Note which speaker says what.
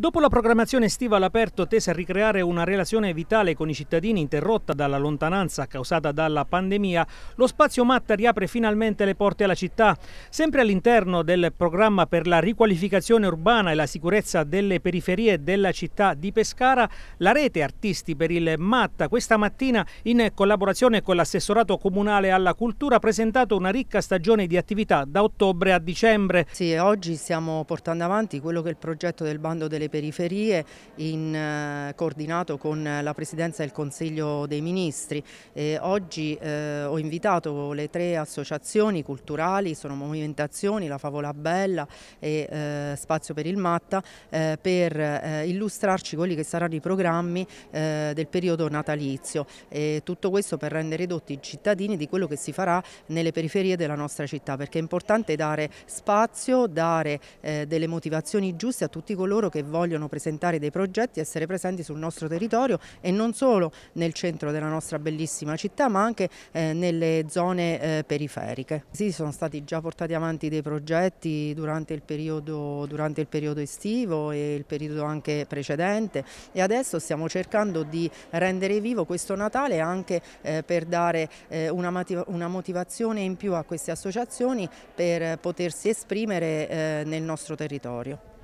Speaker 1: Dopo la programmazione estiva all'aperto tesa a ricreare una relazione vitale con i cittadini interrotta dalla lontananza causata dalla pandemia, lo spazio Matta riapre finalmente le porte alla città. Sempre all'interno del programma per la riqualificazione urbana e la sicurezza delle periferie della città di Pescara, la rete Artisti per il Matta questa mattina in collaborazione con l'assessorato comunale alla cultura ha presentato una ricca stagione di attività da ottobre a dicembre. Sì, oggi stiamo
Speaker 2: portando avanti quello che è il progetto del bando delle delle periferie in, eh, coordinato con la Presidenza del Consiglio dei Ministri. E oggi eh, ho invitato le tre associazioni culturali, sono Movimentazioni, La Favola Bella e eh, Spazio per il Matta, eh, per eh, illustrarci quelli che saranno i programmi eh, del periodo natalizio. E tutto questo per rendere dotti i cittadini di quello che si farà nelle periferie della nostra città, perché è importante dare spazio, dare delle motivazioni giuste a tutti coloro che vogliono vogliono presentare dei progetti, essere presenti sul nostro territorio e non solo nel centro della nostra bellissima città ma anche eh, nelle zone eh, periferiche. Sì, sono stati già portati avanti dei progetti durante il, periodo, durante il periodo estivo e il periodo anche precedente e adesso stiamo cercando di rendere vivo questo Natale anche eh, per dare eh, una, una, motivazione in più a queste associazioni per potersi esprimere eh, nel nostro territorio.